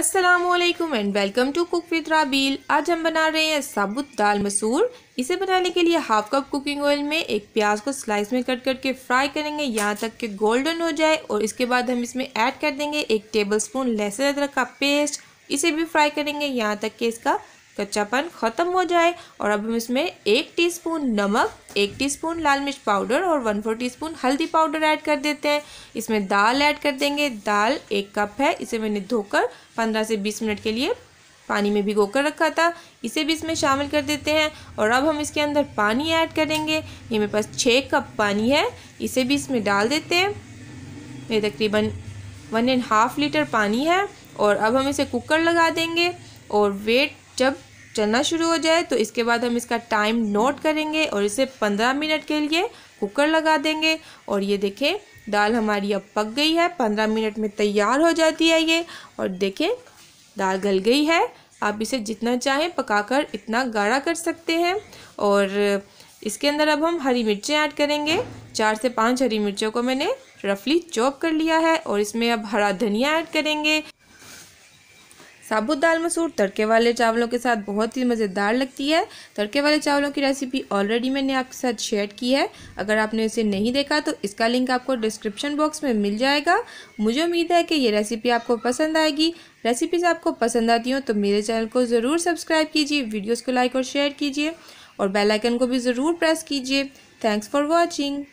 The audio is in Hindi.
Aslam and welcome to cook with Rabeel आज हम बना रहे हैं साबुत दाल मसूर इसे बनाने के लिए हाफ कप कुकिंग ऑयल में एक प्याज को स्लाइस में कट करके फ्राई करेंगे यहाँ तक कि गोल्डन हो जाए और इसके बाद हम इसमें ऐड कर देंगे एक टेबल स्पून लहसुन अदरक का पेस्ट इसे भी फ्राई करेंगे यहाँ तक कि इसका कच्चापन ख़त्म हो जाए और अब हम इसमें एक टीस्पून नमक एक टीस्पून लाल मिर्च पाउडर और वन फोर टीस्पून हल्दी पाउडर ऐड कर देते हैं इसमें दाल ऐड कर देंगे दाल एक कप है इसे मैंने धोकर पंद्रह से बीस मिनट के लिए पानी में भिगो कर रखा था इसे भी इसमें शामिल कर देते हैं और अब हम इसके अंदर पानी ऐड करेंगे ये मेरे पास छः कप पानी है इसे भी इसमें डाल देते हैं ये तकरीबन वन एंड हाफ़ लीटर पानी है और अब हम इसे कुकर लगा देंगे और वेट जब चलना शुरू हो जाए तो इसके बाद हम इसका टाइम नोट करेंगे और इसे पंद्रह मिनट के लिए कुकर लगा देंगे और ये देखें दाल हमारी अब पक गई है पंद्रह मिनट में तैयार हो जाती है ये और देखें दाल गल गई है आप इसे जितना चाहें पकाकर इतना गाढ़ा कर सकते हैं और इसके अंदर अब हम हरी मिर्चें ऐड करेंगे चार से पांच हरी मिर्चों को मैंने रफली चॉप कर लिया है और इसमें अब हरा धनिया ऐड करेंगे साबुत दाल मसूर तड़के वाले चावलों के साथ बहुत ही मज़ेदार लगती है तड़के वाले चावलों की रेसिपी ऑलरेडी मैंने आपके साथ शेयर की है अगर आपने इसे नहीं देखा तो इसका लिंक आपको डिस्क्रिप्शन बॉक्स में मिल जाएगा मुझे उम्मीद है कि ये रेसिपी आपको पसंद आएगी रेसिपीज़ आपको पसंद आती हों तो मेरे चैनल को ज़रूर सब्सक्राइब कीजिए वीडियोज़ को लाइक और शेयर कीजिए और बेलाइकन को भी ज़रूर प्रेस कीजिए थैंक्स फॉर वॉचिंग